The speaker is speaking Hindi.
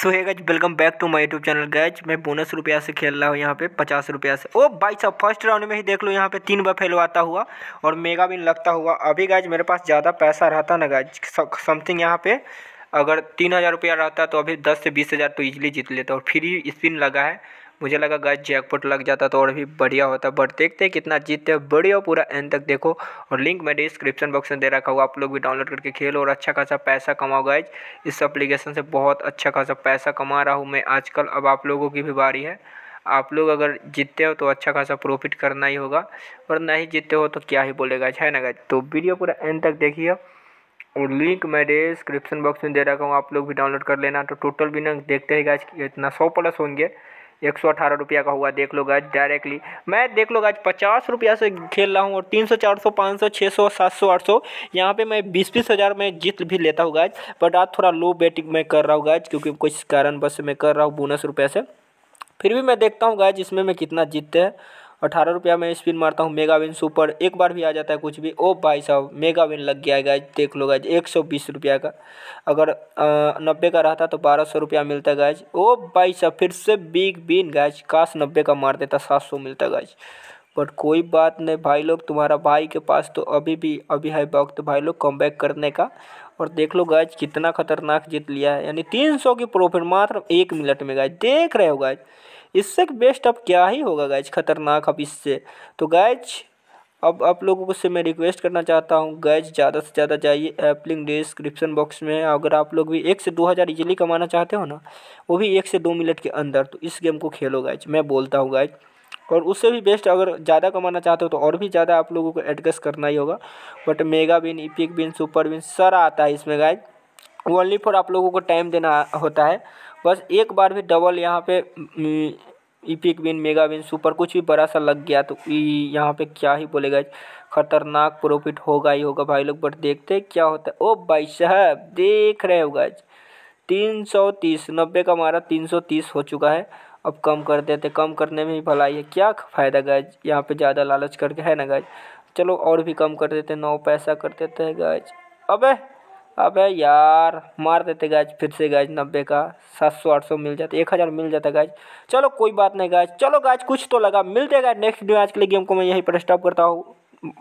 so hi guys welcome back to my YouTube channel guys मैं बोनस रुपया से खेल रहा हूँ यहाँ पे पचास रुपया से ओ oh, भाई साहब फर्स्ट राउंड में ही देख लो यहाँ पे तीन बार फैलवाता हुआ और मेगा बिन लगता हुआ अभी गैज मेरे पास ज़्यादा पैसा रहता ना गैज समथिंग यहाँ पे अगर तीन हज़ार रुपया रहता तो अभी दस से बीस हज़ार तो ईजिली जीत लेता और फ्री स्पिन लगा है मुझे लगा गाइस जैकपॉट लग जाता तो और भी बढ़िया होता बट देखते हैं कितना जीतते हैं बढ़िया पूरा एंड तक देखो और लिंक मैं डिस्क्रिप्शन बॉक्स में दे रखा होगा आप लोग भी डाउनलोड करके खेलो और अच्छा खासा पैसा कमाओ गाइज इस एप्लीकेशन से बहुत अच्छा खासा पैसा कमा रहा हूँ मैं आजकल अब आप लोगों की भी बारी है आप लोग अगर जीतते हो तो अच्छा खासा प्रॉफिट करना ही होगा और नहीं जीतते हो तो क्या ही बोलेगा है ना गाइज तो वीडियो पूरा एंड तक देखिए और लिंक मैं डिस्क्रिप्शन बॉक्स में दे रखा हूँ आप लोग भी डाउनलोड कर लेना तो टोटल भी ना देखते हैं गाइज कि इतना सौ प्लस होंगे एक सौ अठारह रुपया का हुआ देख लो गाज डायरेक्टली मैं देख लो गाज पचास रुपया से खेल रहा हूँ और तीन सौ चार सौ पाँच सौ छः सौ सात सौ आठ सौ यहाँ पर मैं बीस बीस हज़ार में जीत भी लेता हूँ गाज बट आज थोड़ा लो बैटिंग मैं कर रहा हूँ गाज क्योंकि कुछ कारण बस मैं कर रहा हूँ बोनस रुपये से फिर भी मैं देखता हूँ गाज इसमें मैं कितना जीतते हैं अठारह रुपया में स्पिन मारता हूँ मेगा विन सुपर एक बार भी आ जाता है कुछ भी ओ भाई साहब मेगा विन लग गया है देख लो गाइज एक सौ बीस रुपया का अगर नब्बे का रहता तो बारह सौ रुपया मिलता गाइज ओ भाई साहब फिर से बिग बिन गाइज काश नब्बे का मार देता सात सौ मिलता गाइज बट कोई बात नहीं भाई लोग तुम्हारा भाई के पास तो अभी भी अभी है वक्त भाई लोग कम करने का और देख लो गाइज कितना खतरनाक जीत लिया है यानी तीन सौ की प्रॉफिट मात्र एक मिनट में गाइज देख रहे हो गाइज इससे बेस्ट अब क्या ही होगा गैज ख़तरनाक अब इससे तो गैज अब आप लोगों से मैं रिक्वेस्ट करना चाहता हूँ गैज ज़्यादा से ज़्यादा जाइए ऐप लिंक डिस्क्रिप्शन बॉक्स में अगर आप लोग भी एक से दो हज़ार इजिली कमाना चाहते हो ना वो भी एक से दो मिनट के अंदर तो इस गेम को खेलो गैज मैं बोलता हूँ गैज और उससे भी बेस्ट अगर ज़्यादा कमाना चाहते हो तो और भी ज़्यादा आप लोगों को एडजस्ट करना ही होगा but mega win epic win super win सारा आता है इसमें गैच ओनली फॉर आप लोगों को टाइम देना होता है बस एक बार भी डबल यहाँ पे epic win mega win super कुछ भी बड़ा सा लग गया तो यहाँ पे क्या ही बोलेगा खतरनाक प्रॉफिट होगा ही होगा भाई लोग बट देखते क्या होता है ओ भाई साहब देख रहे हो गाज तीन सौ तीस नब्बे का हमारा तीन सौ तीस हो चुका है अब कम कर देते कम करने में ही भलाई है क्या फ़ायदा गाज यहाँ पे ज़्यादा लालच करके है ना गाइज चलो और भी कम कर देते नौ पैसा कर देते हैं अब है अबे यार मार देते गाज फिर से गाज नब्बे का सात सौ आठ सौ मिल जाता एक हज़ार मिल जाता गाज चलो कोई बात नहीं गाज चलो गाज कुछ तो लगा मिलते गाज नेक्स्ट वीडियो आज के लिए गेम को मैं यहीं पर स्टॉप करता हूँ